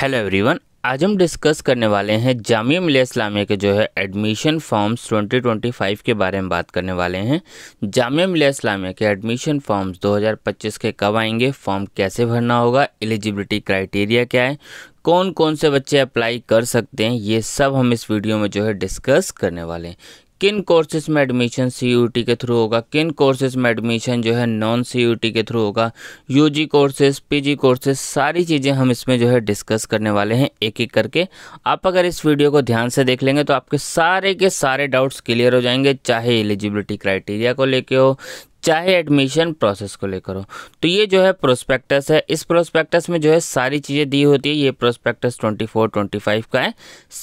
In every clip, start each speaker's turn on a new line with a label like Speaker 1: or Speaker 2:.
Speaker 1: Hello everyone आज हम discuss करने वाले हैं जामिया मिलिया इस्लामिया के जो है एडमिशन फॉर्म्स 2025 के बारे में बात करने वाले हैं जामिया मिलिया इस्लामिया के एडमिशन फॉर्म्स 2025 के कब आएंगे फॉर्म कैसे भरना होगा एलिजिबिलिटी क्राइटेरिया क्या है कौन कौन से बच्चे अप्लाई कर सकते हैं ये सब हम इस वीडियो में जो है डिस्कस करने वाले हैं किन कोर्सेज में एडमिशन सी के थ्रू होगा किन कोर्सेज में एडमिशन जो है नॉन सी के थ्रू होगा यूजी कोर्सेज पीजी कोर्सेज सारी चीज़ें हम इसमें जो है डिस्कस करने वाले हैं एक एक करके आप अगर इस वीडियो को ध्यान से देख लेंगे तो आपके सारे के सारे डाउट्स क्लियर हो जाएंगे चाहे एलिजिबिलिटी क्राइटेरिया को लेके हो चाहे एडमिशन प्रोसेस को लेकर हो तो ये जो है प्रोस्पेक्टस है इस प्रोस्पेक्टस में जो है सारी चीज़ें दी होती है ये प्रोस्पेक्टस 24 25 का है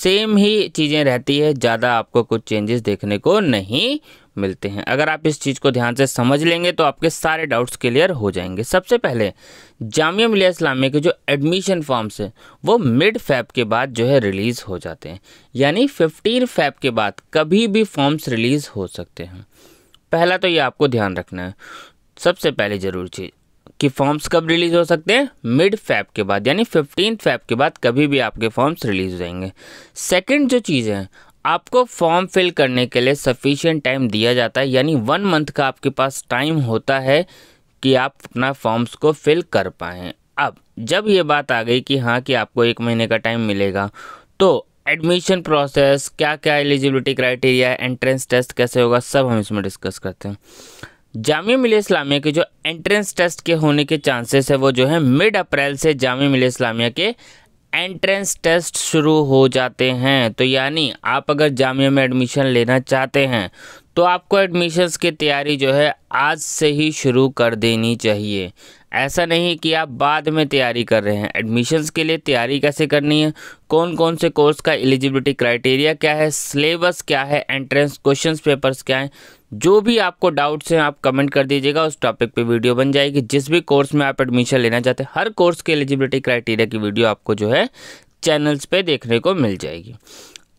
Speaker 1: सेम ही चीज़ें रहती है ज़्यादा आपको कुछ चेंजेस देखने को नहीं मिलते हैं अगर आप इस चीज़ को ध्यान से समझ लेंगे तो आपके सारे डाउट्स क्लियर हो जाएंगे सबसे पहले जामिया मिलिया इस्लामिया के जो एडमिशन फॉर्म्स हैं वो मिड फैब के बाद जो है रिलीज़ हो जाते हैं यानी फिफ्टीन फैब के बाद कभी भी फॉर्म्स रिलीज़ हो सकते हैं पहला तो ये आपको ध्यान रखना है सबसे पहले ज़रूरी चीज़ कि फॉर्म्स कब रिलीज़ हो सकते हैं मिड फैब के बाद यानी फिफ्टीन फैब के बाद कभी भी आपके फॉर्म्स रिलीज़ हो जाएंगे सेकेंड जो चीज़ है आपको फॉर्म फिल करने के लिए सफिशियंट टाइम दिया जाता है यानी वन मंथ का आपके पास टाइम होता है कि आप अपना फॉर्म्स को फिल कर पाएँ अब जब ये बात आ गई कि हाँ कि आपको एक महीने का टाइम मिलेगा तो एडमिशन प्रोसेस क्या क्या एलिजिबिलिटी क्राइटेरिया है एंट्रेंस टेस्ट कैसे होगा सब हम इसमें डिस्कस करते हैं जामिया मिलिया इस्लामिया के जो एंट्रेंस टेस्ट के होने के चांसेस है वो जो है मिड अप्रैल से जामिया मिलिया इस्लामिया के एंट्रेंस टेस्ट शुरू हो जाते हैं तो यानी आप अगर जामिया में एडमिशन लेना चाहते हैं तो आपको एडमिशन्स की तैयारी जो है आज से ही शुरू कर देनी चाहिए ऐसा नहीं कि आप बाद में तैयारी कर रहे हैं एडमिशन्स के लिए तैयारी कैसे करनी है कौन कौन से कोर्स का एलिजिबिलिटी क्राइटेरिया क्या है सिलेबस क्या है एंट्रेंस क्वेश्चन पेपर्स क्या हैं जो भी आपको डाउट्स हैं आप कमेंट कर दीजिएगा उस टॉपिक पे वीडियो बन जाएगी जिस भी कोर्स में आप एडमिशन लेना चाहते हैं हर कोर्स के एलिजिबिलिटी क्राइटेरिया की वीडियो आपको जो है चैनल्स पर देखने को मिल जाएगी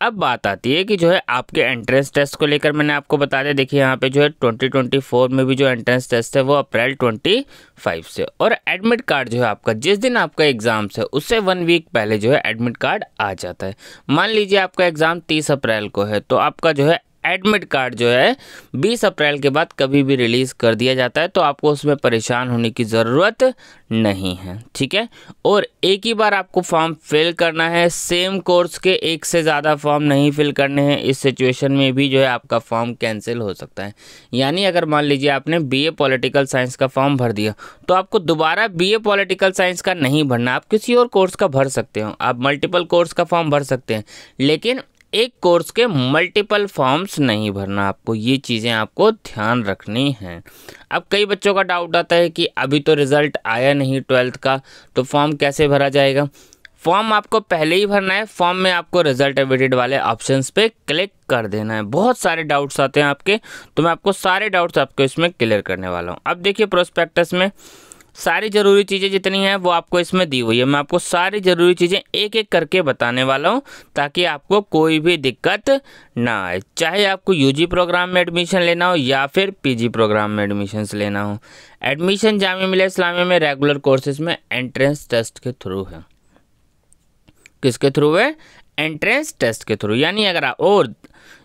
Speaker 1: अब बात आती है कि जो है आपके एंट्रेंस टेस्ट को लेकर मैंने आपको बता दिया देखिए यहाँ पे जो है 2024 में भी जो एंट्रेंस टेस्ट है वो अप्रैल 25 से और एडमिट कार्ड जो है आपका जिस दिन आपका एग्ज़ाम्स है उससे वन वीक पहले जो है एडमिट कार्ड आ जाता है मान लीजिए आपका एग्ज़ाम 30 अप्रैल को है तो आपका जो है एडमिट कार्ड जो है 20 अप्रैल के बाद कभी भी रिलीज़ कर दिया जाता है तो आपको उसमें परेशान होने की ज़रूरत नहीं है ठीक है और एक ही बार आपको फॉर्म फिल करना है सेम कोर्स के एक से ज़्यादा फॉर्म नहीं फिल करने हैं इस सिचुएशन में भी जो है आपका फॉर्म कैंसिल हो सकता है यानी अगर मान लीजिए आपने बी ए पॉलिटिकल साइंस का फॉर्म भर दिया तो आपको दोबारा बी ए पॉलिटिकल साइंस का नहीं भरना आप किसी और कोर्स का भर सकते हो आप मल्टीपल कोर्स का फॉर्म भर सकते हैं लेकिन एक कोर्स के मल्टीपल फॉर्म्स नहीं भरना आपको ये चीज़ें आपको ध्यान रखनी हैं अब कई बच्चों का डाउट आता है कि अभी तो रिज़ल्ट आया नहीं ट्वेल्थ का तो फॉर्म कैसे भरा जाएगा फॉर्म आपको पहले ही भरना है फॉर्म में आपको रिजल्ट एविडेड वाले ऑप्शन पे क्लिक कर देना है बहुत सारे डाउट्स आते हैं आपके तो मैं आपको सारे डाउट्स आपको इसमें क्लियर करने वाला हूँ अब देखिए प्रोस्पेक्टस में सारी ज़रूरी चीज़ें जितनी हैं वो आपको इसमें दी हुई है मैं आपको सारी ज़रूरी चीज़ें एक एक करके बताने वाला हूँ ताकि आपको कोई भी दिक्कत ना आए चाहे आपको यूजी प्रोग्राम में एडमिशन लेना हो या फिर पीजी प्रोग्राम में एडमिशन्स लेना हो एडमिशन जामिया मिलिया इस्लामिया में रेगुलर कोर्सेज में एंट्रेंस टेस्ट के थ्रू है किसके थ्रू है एंट्रेंस टेस्ट के थ्रू यानी अगर आप और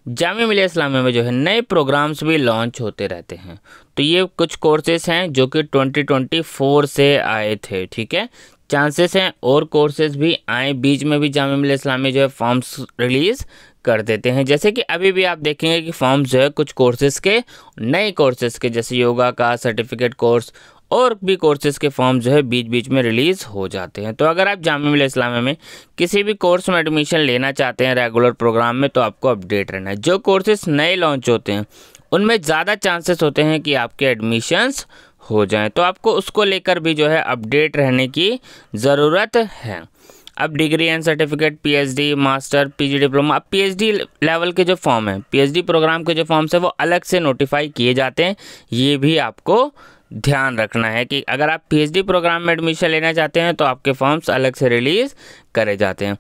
Speaker 1: जामिया मिलिया इस्लामिया में जो है नए प्रोग्राम्स भी लॉन्च होते रहते हैं तो ये कुछ कोर्सेज हैं जो कि 2024 से आए थे ठीक है चांसेस हैं और कोर्सेज भी आए बीच में भी जामिया मिलिया इस्लामिया जो है फॉर्म्स रिलीज़ कर देते हैं जैसे कि अभी भी आप देखेंगे कि फॉर्म्स जो है कुछ कोर्सेज के नए कोर्सेज के जैसे योगा का सर्टिफिकेट कोर्स और भी कोर्सेज़ के फॉर्म जो है बीच बीच में रिलीज़ हो जाते हैं तो अगर आप जाम मिल इस्लामिया में किसी भी कोर्स में एडमिशन लेना चाहते हैं रेगुलर प्रोग्राम में तो आपको अपडेट रहना है जो कोर्सेज़ नए लॉन्च होते हैं उनमें ज़्यादा चांसेस होते हैं कि आपके एडमिशन्स हो जाएं तो आपको उसको लेकर भी जो है अपडेट रहने की ज़रूरत है अब degree and certificate P master P diploma अब पी लेवल के जो फॉर्म हैं पी प्रोग्राम के जो फॉर्म्स हैं वो अलग से नोटिफाई किए जाते हैं ये भी आपको ध्यान रखना है कि अगर आप पीएचडी प्रोग्राम में एडमिशन लेना चाहते हैं तो आपके फॉर्म्स अलग से रिलीज़ करे जाते हैं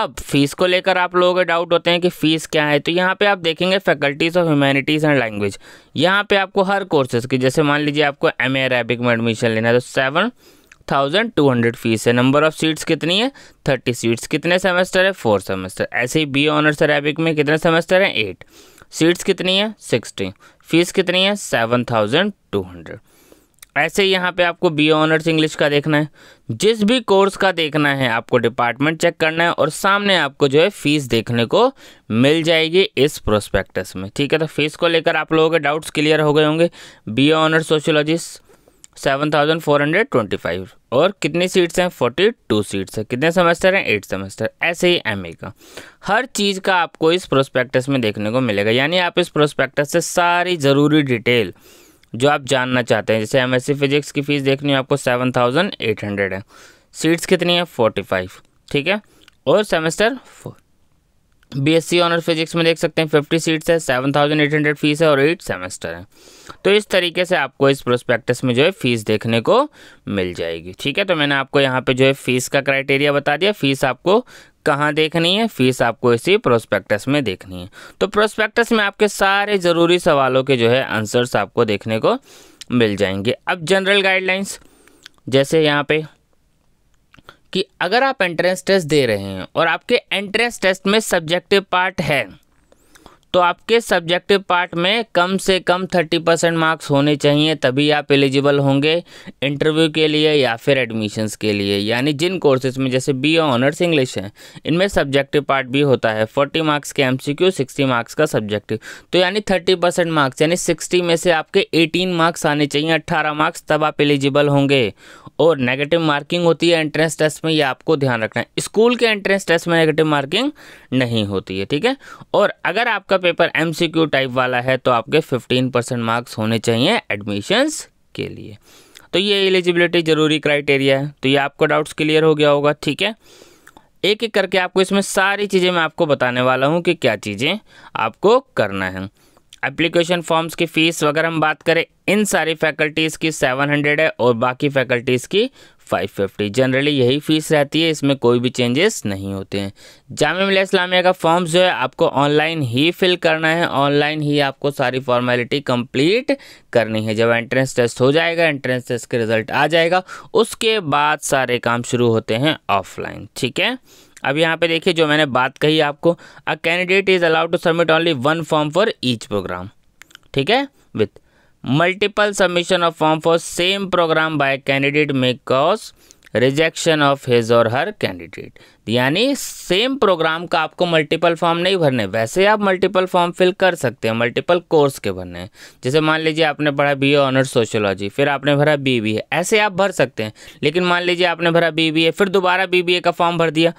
Speaker 1: अब फीस को लेकर आप लोगों के डाउट होते हैं कि फ़ीस क्या है तो यहाँ पे आप देखेंगे faculties of humanities and language यहाँ पे आपको हर कोर्सेज़ की जैसे मान लीजिए आपको एम अरेबिक में एडमिशन लेना है तो seven thousand two hundred fees है नंबर ऑफ़ सीट्स कितनी है थर्टी सीट्स कितने सेमेस्टर है फोर सेमेस्टर ऐसे ही बी ऑनर्स अरेबिक में कितने सेमेस्टर हैं एट सीट्स कितनी है सिक्सटी फीस कितनी है सेवन थाउजेंड टू हंड्रेड ऐसे ही यहाँ पे आपको बी ऑनर्स इंग्लिश का देखना है जिस भी कोर्स का देखना है आपको डिपार्टमेंट चेक करना है और सामने आपको जो है फीस देखने को मिल जाएगी इस प्रोस्पेक्टस में ठीक है तो फीस को लेकर आप लोगों के डाउट्स क्लियर हो गए होंगे B honours sociologist seven thousand four hundred twenty five और कितनी सीट्स हैं फोर्टी टू सीट्स हैं कितने सेमेस्टर हैं एट सेमेस्टर ऐसे ही एम का हर चीज़ का आपको इस प्रोस्पेक्टस में देखने को मिलेगा यानी आप इस प्रोस्पेक्टस से सारी ज़रूरी डिटेल जो आप जानना चाहते हैं जैसे एमएससी फिजिक्स की फ़ीस देखनी हो आपको सेवन थाउजेंड एट हंड्रेड है सीट्स कितनी है फोर्टी फाइव ठीक है और semester B C honour physics में देख सकते हैं फिफ्टी सीट्स है seven thousand eight hundred fees है और एट सेमेस्टर है तो इस तरीके से आपको इस प्रोस्पेक्टस में जो है फ़ीस देखने को मिल जाएगी ठीक है तो मैंने आपको यहाँ पे जो है फ़ीस का क्राइटेरिया बता दिया फ़ीस आपको कहाँ देखनी है फीस आपको इसी प्रोस्पेक्टस में देखनी है तो प्रोस्पेक्टस में आपके सारे ज़रूरी सवालों के जो है आंसर्स आपको देखने को मिल जाएंगे अब जनरल गाइडलाइंस जैसे यहाँ पे कि अगर आप एंट्रेंस टेस्ट दे रहे हैं और आपके एंट्रेंस टेस्ट में सब्जेक्टिव पार्ट है तो आपके सब्जेक्टिव पार्ट में कम से कम थर्टी परसेंट मार्क्स होने चाहिए तभी आप एलिजिबल होंगे इंटरव्यू के लिए या फिर एडमिशन्स के लिए यानी जिन कोर्सेज में जैसे बी ऑनर्स इंग्लिश है इनमें सब्जेक्टिव पार्ट भी होता है फोर्टी मार्क्स के M C Q sixty marks का सब्जेक्टिव तो यानी थर्टी परसेंट मार्क्स यानी सिक्सटी में से आपके एटीन मार्क्स आने चाहिए अट्ठारह मार्क्स तब आप एलिजिबल होंगे और नेगेटिव मार्किंग होती है एंट्रेंस टेस्ट में ये आपको ध्यान रखना है स्कूल के एंट्रेंस टेस्ट में नेगेटिव मार्किंग नहीं होती है ठीक है और अगर आपका पेपर एमसीक्यू टाइप वाला है तो आपके 15 परसेंट मार्क्स होने चाहिए एडमिशन्स के लिए तो ये एलिजिबिलिटी ज़रूरी क्राइटेरिया है तो ये आपको डाउट्स क्लियर हो गया होगा ठीक है एक एक करके आपको इसमें सारी चीज़ें मैं आपको बताने वाला हूँ कि क्या चीज़ें आपको करना है एप्लीकेशन फॉर्म्स की फ़ीस वगैरह हम बात करें इन सारी फैकल्टीज़ की 700 है और बाकी फैकल्टीज़ की फाइव फिफ्टी जनरली यही फ़ीस रहती है इसमें कोई भी चेंजेस नहीं होते हैं जामिया मिलिया इस्लामिया का फॉर्म जो है आपको ऑनलाइन ही फिल करना है ऑनलाइन ही आपको सारी फॉर्मेलिटी कंप्लीट करनी है जब एंट्रेंस टेस्ट हो जाएगा एंट्रेंस टेस्ट के रिज़ल्ट आ जाएगा उसके बाद सारे काम शुरू होते हैं ऑफलाइन ठीक है अब यहाँ पे देखिए जो मैंने बात कही आपको a candidate is allowed to submit only one form for each program ठीक है with multiple submission of form for same program by candidate may cause rejection of his or her candidate यानी सेम प्रोग्राम का आपको multiple form नहीं भरने वैसे आप multiple form fill कर सकते हैं मल्टीपल कोर्स के भरने हैं जैसे मान लीजिए आपने पढ़ा बी ए ऑनर्स सोशोलॉजी फिर आपने भरा बी बी ए ऐसे आप भर सकते हैं लेकिन मान लीजिए आपने भरा बी बी ए फिर दोबारा बी बी ए का फॉर्म भर दिया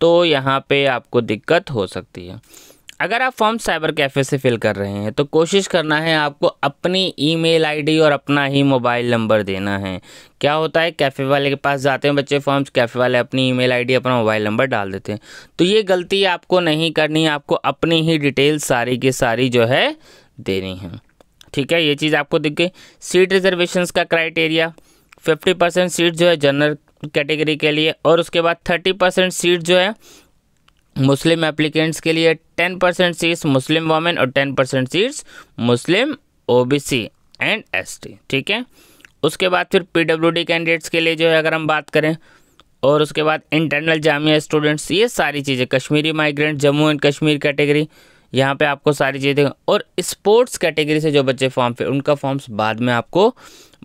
Speaker 1: तो यहाँ पे आपको दिक्कत हो सकती है अगर आप फॉर्म साइबर कैफ़े से फिल कर रहे हैं तो कोशिश करना है आपको अपनी ईमेल आईडी और अपना ही मोबाइल नंबर देना है क्या होता है कैफ़े वाले के पास जाते हैं बच्चे फॉर्म्स कैफ़े वाले अपनी ईमेल आईडी अपना मोबाइल नंबर डाल देते हैं तो ये गलती आपको नहीं करनी है आपको अपनी ही डिटेल सारी की सारी जो है देनी है ठीक है ये चीज़ आपको दिख गई सीट रिजर्वेशन का क्राइटेरिया फिफ्टी परसेंट सीट जो है जनरल कैटेगरी के लिए और उसके बाद थर्टी परसेंट सीट जो है मुस्लिम एप्लीकेंट्स के लिए ten percent seats Muslim women और ten percent seats Muslim OBC and ST ठीक है उसके बाद फिर पीडब्ल्यूडी कैंडिडेट्स के लिए जो है अगर हम बात करें और उसके बाद इंटरनल जामिया स्टूडेंट्स ये सारी चीज़ें Kashmiri migrant Jammu and Kashmir category यहाँ पे आपको सारी चीज़ें और स्पोर्ट्स कैटेगरी से जो बच्चे फॉर्म पे उनका फॉर्म्स बाद में आपको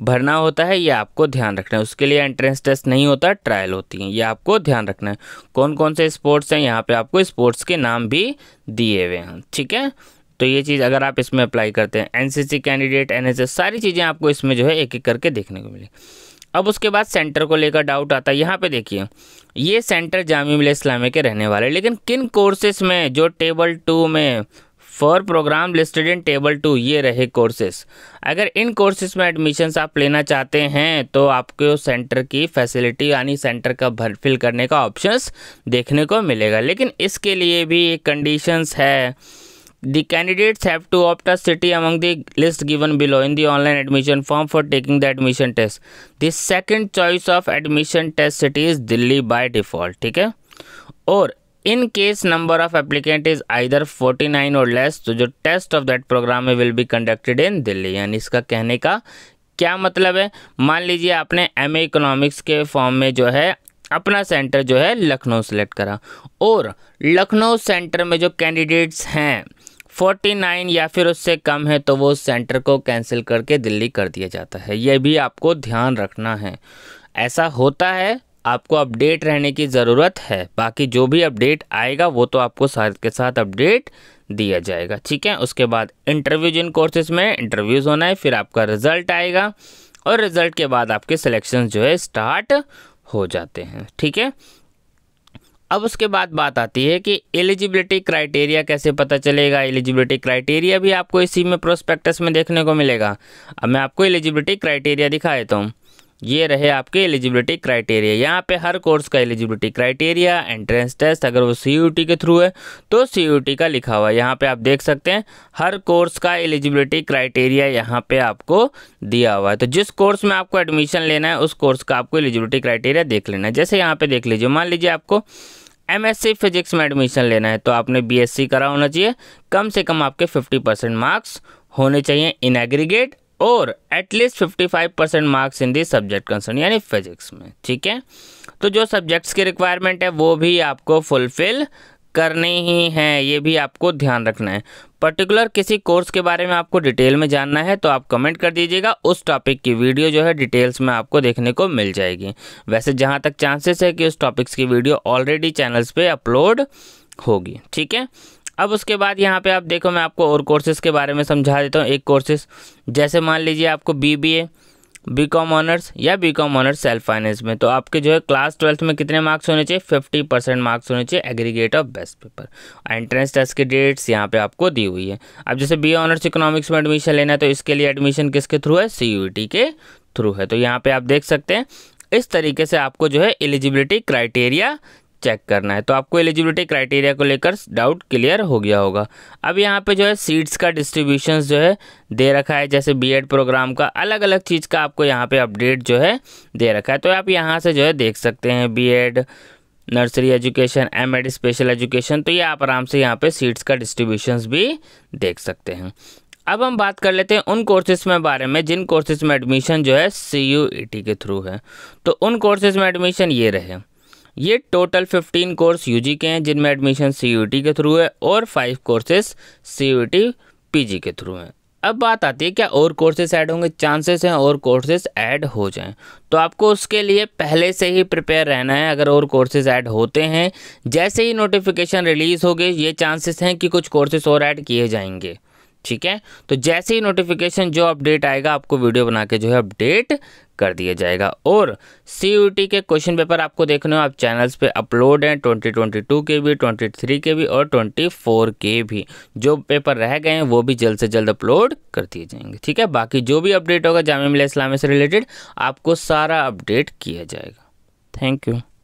Speaker 1: भरना होता है ये आपको ध्यान रखना है उसके लिए एंट्रेंस टेस्ट नहीं होता ट्रायल होती हैं ये आपको ध्यान रखना है कौन कौन से स्पोर्ट्स हैं यहाँ पे आपको स्पोर्ट्स के नाम भी दिए हुए हैं ठीक है तो ये चीज़ अगर आप इसमें अप्लाई करते हैं एनसीसी कैंडिडेट एनएसएस सारी चीज़ें आपको इसमें जो है एक एक करके देखने को मिली अब उसके बाद सेंटर को लेकर डाउट आता है यहाँ पर देखिए ये सेंटर जामिया मिल इस्लामिया के रहने वाले लेकिन किन कोर्सेस में जो टेबल टू में for program listed in table two ये रहे कोर्सेज अगर इन कोर्सेज में एडमिशन्स आप लेना चाहते हैं तो आपको सेंटर की फैसिलिटी यानी सेंटर का भरफिल करने का ऑप्शंस देखने को मिलेगा लेकिन इसके लिए भी एक कंडीशंस है The candidates have to opt a city among the list given below in the online admission form for taking the admission test. The second choice of admission test city is Delhi by default. ठीक है और in case number of applicant is either 49 or less तो जो test of that program है will be conducted in Delhi यानी इसका कहने का क्या मतलब है मान लीजिए आपने एम ए इकोनॉमिक्स के फॉर्म में जो है अपना सेंटर जो है लखनऊ सेलेक्ट करा और लखनऊ सेंटर में जो कैंडिडेट्स हैं 49 या फिर उससे कम है तो वो सेंटर को कैंसिल करके दिल्ली कर दिया जाता है ये भी आपको ध्यान रखना है ऐसा होता है आपको अपडेट रहने की ज़रूरत है बाकी जो भी अपडेट आएगा वो तो आपको साथ के साथ अपडेट दिया जाएगा ठीक है उसके बाद इंटरव्यू जिन कोर्सेज में इंटरव्यूज़ होना है फिर आपका रिज़ल्ट आएगा और रिज़ल्ट के बाद आपके सिलेक्शन जो है स्टार्ट हो जाते हैं ठीक है अब उसके बाद बात आती है कि एलिजिबिलिटी क्राइटेरिया कैसे पता चलेगा एलिजिबिलिटी क्राइटेरिया भी आपको इसी में प्रोस्पेक्टस में देखने को मिलेगा अब मैं आपको एलिजिबिलिटी क्राइटेरिया दिखा देता हूँ ये रहे आपके एलिजिबिलिटी क्राइटेरिया यहाँ पे हर कोर्स का एलिजिबिलिटी क्राइटेरिया एंट्रेंस टेस्ट अगर वो सी के थ्रू है तो सी का लिखा हुआ है यहाँ पे आप देख सकते हैं हर कोर्स का एलिजिबिलिटी क्राइटेरिया यहाँ पे आपको दिया हुआ है तो जिस कोर्स में आपको एडमिशन लेना है उस कोर्स का आपको एलिजिबिलिटी क्राइटेरिया देख लेना है जैसे यहाँ पे देख लीजिए मान लीजिए आपको एम फिजिक्स में एडमिशन लेना है तो आपने बी करा होना चाहिए कम से कम आपके फिफ्टी परसेंट मार्क्स होने चाहिए इन एग्रीगेट और at least 55 percent marks in the subject concern यानी फिजिक्स में ठीक है तो जो सब्जेक्ट्स की रिक्वायरमेंट है वो भी आपको फुलफिल करने ही हैं ये भी आपको ध्यान रखना है पर्टिकुलर किसी कोर्स के बारे में आपको डिटेल में जानना है तो आप कमेंट कर दीजिएगा उस टॉपिक की वीडियो जो है डिटेल्स में आपको देखने को मिल जाएगी वैसे जहाँ तक चांसेस है कि उस टॉपिक्स की वीडियो ऑलरेडी चैनल्स पे अपलोड होगी ठीक है अब उसके बाद यहाँ पे आप देखो मैं आपको और कोर्सेज़ के बारे में समझा देता हूँ एक कोर्सेज़ जैसे मान लीजिए आपको B B A B com honours या B com honours self finance में तो आपके जो है क्लास ट्वेल्थ में कितने मार्क्स होने चाहिए फिफ्टी परसेंट मार्क्स होने चाहिए aggregate of best paper entrance test की डेट्स यहाँ पे आपको दी हुई है अब जैसे बी ऑनर्स इकोनॉमिक्स में एडमिशन लेना है तो इसके लिए एडमिशन किसके थ्रू है सी के थ्रू है तो यहाँ पर आप देख सकते हैं इस तरीके से आपको जो है एलिजिबिलिटी क्राइटेरिया चेक करना है तो आपको एलिजिबिलिटी क्राइटेरिया को लेकर डाउट क्लियर हो गया होगा अब यहाँ पे जो है सीट्स का डिस्ट्रीब्यूशन जो है दे रखा है जैसे बीएड प्रोग्राम का अलग अलग चीज़ का आपको यहाँ पे अपडेट जो है दे रखा है तो आप यहाँ से जो है देख सकते हैं B Ed nursery education M Ed special education तो ये आप आराम से यहाँ पर सीट्स का डिस्ट्रीब्यूशन भी देख सकते हैं अब हम बात कर लेते हैं उन कोर्सेज में बारे में जिन कोर्सेज में एडमिशन जो है सी e के थ्रू है तो उन कोर्सेज में एडमिशन ये रहे ये टोटल 15 कोर्स यूजी के हैं जिनमें एडमिशन सी के थ्रू है और फाइव कोर्सेज सी पीजी के थ्रू हैं अब बात आती है क्या और कोर्सेज ऐड होंगे चांसेस हैं और कोर्सेज ऐड हो जाएं तो आपको उसके लिए पहले से ही प्रिपेयर रहना है अगर और कोर्सेज ऐड होते हैं जैसे ही नोटिफिकेशन रिलीज़ होगी ये चांसेस हैं कि कुछ कोर्सेज और ऐड किए जाएंगे ठीक है तो जैसे ही नोटिफिकेशन जो अपडेट आएगा आपको वीडियो बना के जो है अपडेट कर दिया जाएगा और सी के क्वेश्चन पेपर आपको देखने हो आप चैनल्स पे अपलोड हैं 2022 के भी 23 के भी और 24 के भी जो पेपर रह गए हैं वो भी जल्द से जल्द अपलोड कर दिए जाएंगे ठीक है बाकी जो भी अपडेट होगा जामिया मिलिया इस्लामी से रिलेटेड आपको सारा अपडेट किया जाएगा थैंक यू